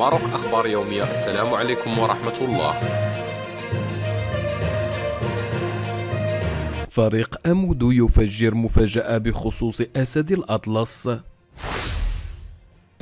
ماروك أخبار يومية السلام عليكم ورحمة الله فريق أمود يفجر مفاجأة بخصوص أسد الأطلس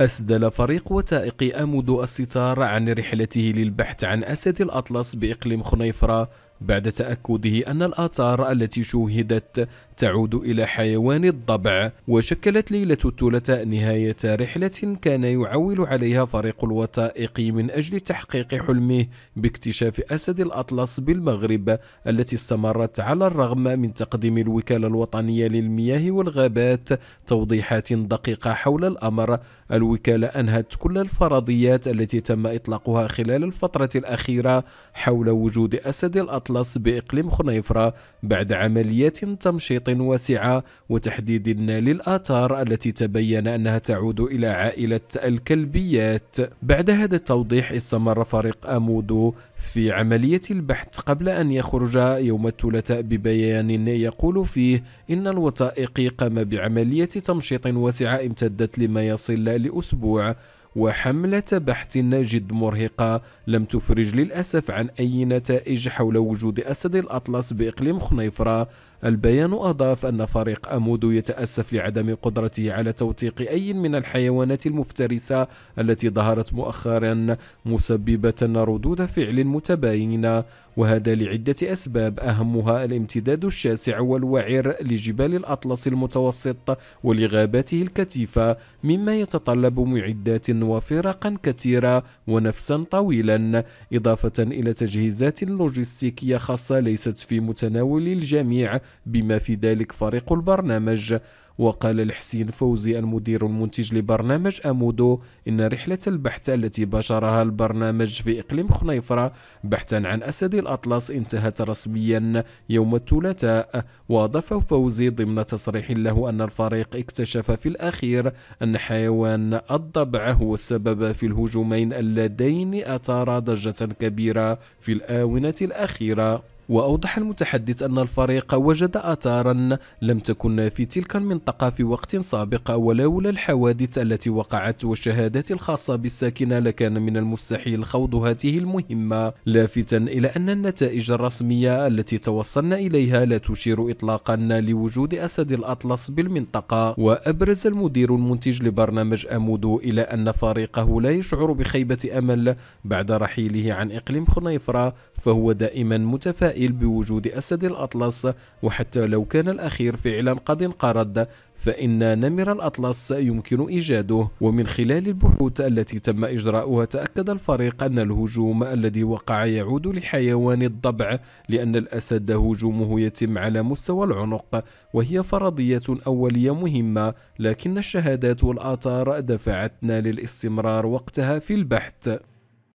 أسدل فريق وثائقي أمود الستار عن رحلته للبحث عن أسد الأطلس بإقليم خنيفرة بعد تأكده أن الآثار التي شوهدت تعود إلى حيوان الضبع وشكلت ليلة الثلاثاء نهاية رحلة كان يعول عليها فريق الوثائق من أجل تحقيق حلمه باكتشاف أسد الأطلس بالمغرب التي استمرت على الرغم من تقديم الوكالة الوطنية للمياه والغابات توضيحات دقيقة حول الأمر الوكالة أنهت كل الفرضيات التي تم إطلاقها خلال الفترة الأخيرة حول وجود أسد الأطلس الأطلس بإقليم خنيفرة بعد عمليات تمشيط واسعة وتحديد للآثار التي تبين أنها تعود إلى عائلة الكلبيات بعد هذا التوضيح استمر فريق أمودو في عملية البحث قبل أن يخرج يوم الثلاثاء ببيان يقول فيه إن الوثائقي قام بعملية تمشيط واسعة امتدت لما يصل لأسبوع وحملة بحث جد مرهقة لم تفرج للأسف عن أي نتائج حول وجود أسد الأطلس بإقليم خنيفرة البيان أضاف أن فريق أمودو يتأسف لعدم قدرته على توثيق أي من الحيوانات المفترسة التي ظهرت مؤخرا مسببة ردود فعل متباينة وهذا لعدة أسباب أهمها الامتداد الشاسع والوعر لجبال الأطلس المتوسط ولغاباته الكثيفة مما يتطلب معدات وفرقا كثيرة ونفسا طويلا إضافة إلى تجهيزات لوجستيكية خاصة ليست في متناول الجميع بما في ذلك فريق البرنامج وقال الحسين فوزي المدير المنتج لبرنامج أمودو إن رحلة البحث التي باشرها البرنامج في إقليم خنيفرة بحثا عن أسد الأطلس انتهت رسميا يوم الثلاثاء وأضاف فوزي ضمن تصريح له أن الفريق اكتشف في الأخير أن حيوان الضبع هو السبب في الهجومين اللذين أثارا ضجة كبيرة في الآونة الأخيرة وأوضح المتحدث أن الفريق وجد آثارا لم تكن في تلك المنطقة في وقت سابق ولولا الحوادث التي وقعت والشهادات الخاصة بالساكنة لكان من المستحيل خوض هذه المهمة لافتا إلى أن النتائج الرسمية التي توصلنا إليها لا تشير إطلاقا لوجود أسد الأطلس بالمنطقة وأبرز المدير المنتج لبرنامج أمودو إلى أن فريقه لا يشعر بخيبة أمل بعد رحيله عن إقليم خنيفرة فهو دائما متفائل الهائل بوجود أسد الأطلس وحتى لو كان الأخير فعلا قد انقرض فإن نمر الأطلس يمكن إيجاده ومن خلال البحوث التي تم إجراؤها تأكد الفريق أن الهجوم الذي وقع يعود لحيوان الضبع لأن الأسد هجومه يتم على مستوى العنق وهي فرضية أولية مهمة لكن الشهادات والآثار دفعتنا للاستمرار وقتها في البحث